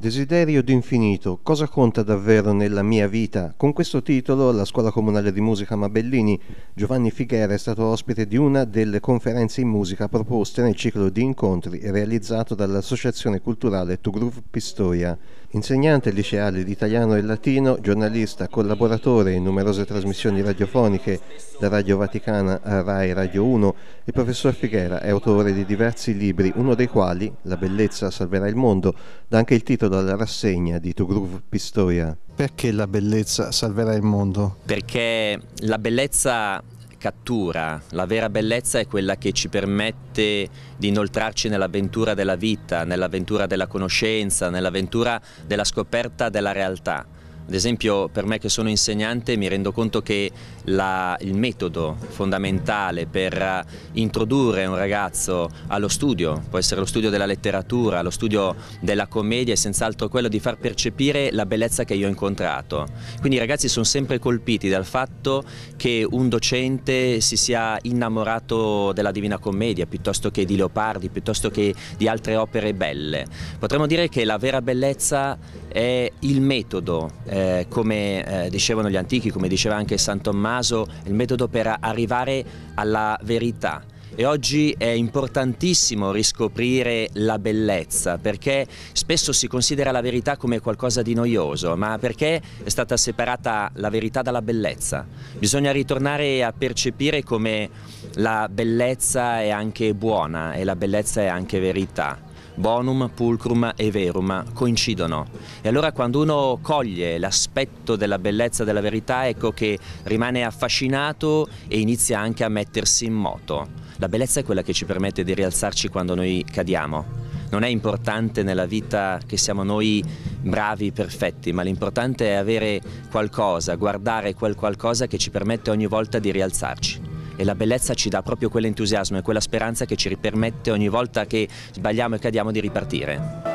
Desiderio d'infinito, cosa conta davvero nella mia vita? Con questo titolo la Scuola Comunale di Musica Mabellini Giovanni Fighera è stato ospite di una delle conferenze in musica proposte nel ciclo di incontri realizzato dall'Associazione Culturale To Groove Pistoia. Insegnante liceale di italiano e latino, giornalista, collaboratore in numerose trasmissioni radiofoniche da Radio Vaticana a RAI Radio 1, il professor Fighera è autore di diversi libri, uno dei quali, La bellezza salverà il mondo, dà anche il titolo dalla rassegna di Tugruf Pistoia. Perché la bellezza salverà il mondo? Perché la bellezza cattura, la vera bellezza è quella che ci permette di inoltrarci nell'avventura della vita, nell'avventura della conoscenza, nell'avventura della scoperta della realtà ad esempio per me che sono insegnante mi rendo conto che la, il metodo fondamentale per eh, introdurre un ragazzo allo studio, può essere lo studio della letteratura, lo studio della commedia, è senz'altro quello di far percepire la bellezza che io ho incontrato. Quindi i ragazzi sono sempre colpiti dal fatto che un docente si sia innamorato della Divina Commedia piuttosto che di Leopardi, piuttosto che di altre opere belle. Potremmo dire che la vera bellezza è il metodo, eh, eh, come eh, dicevano gli antichi, come diceva anche San Tommaso, il metodo per arrivare alla verità. E oggi è importantissimo riscoprire la bellezza perché spesso si considera la verità come qualcosa di noioso, ma perché è stata separata la verità dalla bellezza? Bisogna ritornare a percepire come la bellezza è anche buona e la bellezza è anche verità bonum, pulcrum e verum coincidono e allora quando uno coglie l'aspetto della bellezza della verità ecco che rimane affascinato e inizia anche a mettersi in moto. La bellezza è quella che ci permette di rialzarci quando noi cadiamo. Non è importante nella vita che siamo noi bravi, perfetti, ma l'importante è avere qualcosa, guardare quel qualcosa che ci permette ogni volta di rialzarci e la bellezza ci dà proprio quell'entusiasmo e quella speranza che ci permette ogni volta che sbagliamo e cadiamo di ripartire.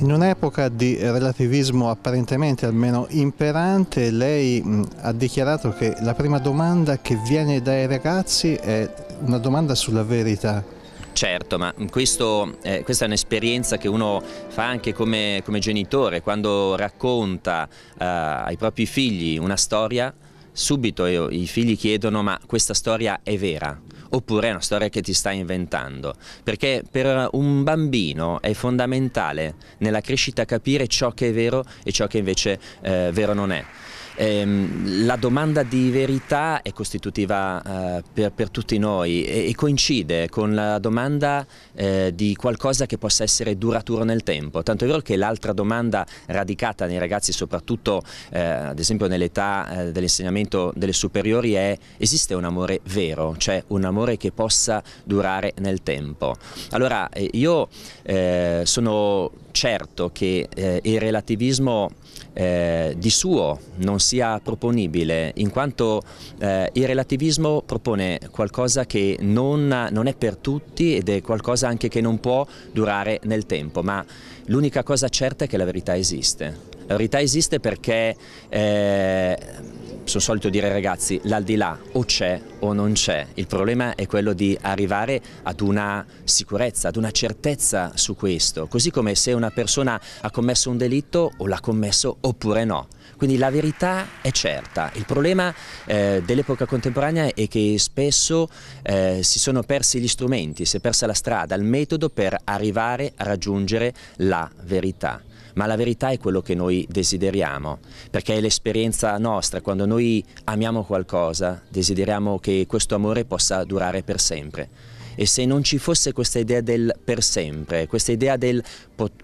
In un'epoca di relativismo apparentemente almeno imperante, lei ha dichiarato che la prima domanda che viene dai ragazzi è una domanda sulla verità. Certo, ma questo, eh, questa è un'esperienza che uno fa anche come, come genitore, quando racconta eh, ai propri figli una storia, subito oh, i figli chiedono ma questa storia è vera oppure è una storia che ti stai inventando perché per un bambino è fondamentale nella crescita capire ciò che è vero e ciò che invece eh, vero non è ehm, la domanda di verità è costitutiva eh, per, per, tutti noi e, e, coincide con la domanda eh, di qualcosa che possa essere duraturo nel tempo, tanto è vero che l'altra domanda radicata nei ragazzi soprattutto eh, ad esempio nell'età eh, dell'insegnamento delle superiori è esiste un amore vero, cioè un amore che possa durare nel tempo. Allora eh, io eh, sono certo che il relativismo di suo non sia proponibile, in quanto eh, il relativismo propone qualcosa che non, non, è per tutti ed è qualcosa anche che non può durare nel tempo, ma l'unica cosa certa è che la verità esiste. La verità esiste perché, eh, sono solito dire ai ragazzi, l'aldilà o c'è o non c'è, il problema è quello di arrivare ad una sicurezza, ad una certezza su questo, così come se una persona ha commesso un delitto o l'ha commesso oppure no. Quindi la verità è certa. Il problema eh, dell'epoca contemporanea è che spesso eh, si sono persi gli strumenti, si è persa la strada, il metodo per arrivare a raggiungere la verità ma la verità è quello che noi desideriamo, perché è l'esperienza nostra, quando noi amiamo qualcosa desideriamo che questo amore possa durare per sempre e se non ci fosse questa idea del per sempre, questa idea del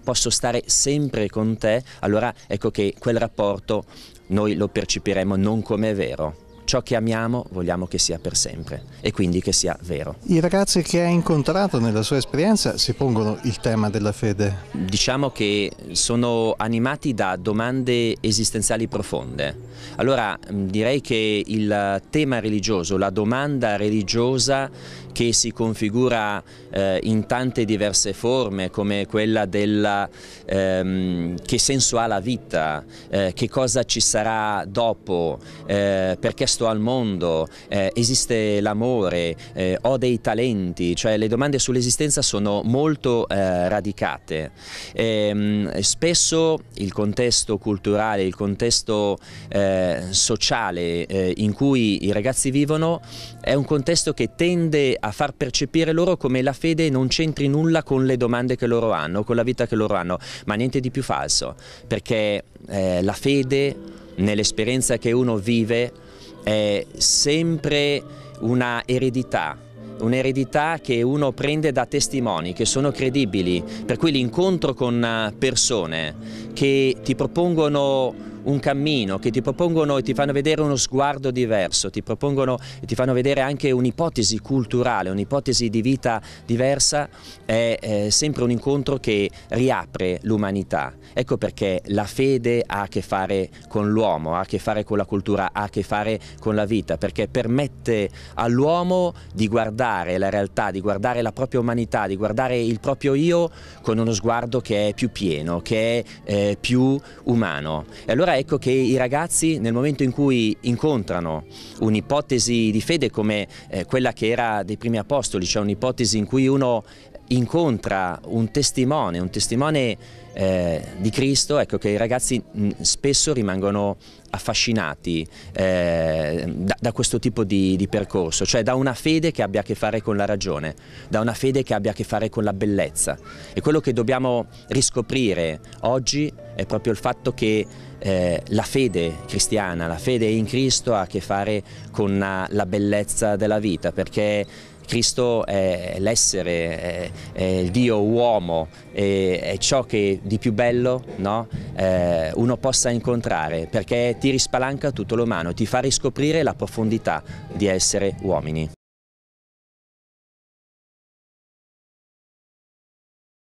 posso stare sempre con te, allora ecco che quel rapporto noi lo percepiremo non come vero ciò che amiamo vogliamo che sia per sempre e quindi che sia vero. I ragazzi che ha incontrato nella sua esperienza si pongono il tema della fede? Diciamo che sono animati da domande esistenziali profonde. Allora mm, direi che il tema religioso, la domanda religiosa che si configura eh, in tante diverse forme come quella del ehm, che senso ha la vita, eh, che cosa ci sarà dopo, eh, perché questo al mondo, eh, esiste l'amore, eh, ho dei talenti, cioè le domande sull'esistenza sono molto eh, radicate. E, ehm, spesso il contesto culturale, il contesto eh, sociale eh, in cui i ragazzi vivono è un contesto che tende a far percepire loro come la fede non c'entri nulla con le domande che loro hanno, con la vita che loro hanno, ma niente di più falso, perché eh, la fede nell'esperienza che uno vive è sempre una eredità un'eredità che uno prende da testimoni che sono credibili, per cui l'incontro con eh, persone che ti propongono un cammino, che ti propongono e ti fanno vedere uno sguardo diverso, ti propongono e ti fanno vedere anche un'ipotesi culturale, un'ipotesi di vita diversa, è eh, sempre un incontro che riapre l'umanità. Ecco perché la fede ha a che fare con l'uomo, ha a che fare con la cultura, ha a che fare con la vita, perché permette all'uomo di guardare la realtà, di guardare la propria umanità, di guardare il proprio io con uno sguardo che è più pieno, che è eh, più umano. E allora ecco che i ragazzi nel momento in cui incontrano un'ipotesi di fede come eh, quella che era dei primi apostoli, cioè un'ipotesi in cui uno incontra un testimone, un testimone eh, di Cristo, ecco che i ragazzi mm, spesso rimangono affascinati eh, da, da, questo tipo di, di, percorso, cioè da una fede che abbia a che fare con la ragione, da una fede che abbia a che fare con la bellezza. E quello che dobbiamo riscoprire oggi è proprio il fatto che eh, la fede cristiana, la fede in Cristo ha a che fare con la, eh, la bellezza della vita, perché Cristo è l'essere, è, il Dio uomo, è, è, ciò che di più bello no? eh, uno possa incontrare perché ti rispalanca tutto l'umano, ti fa riscoprire la profondità di essere uomini.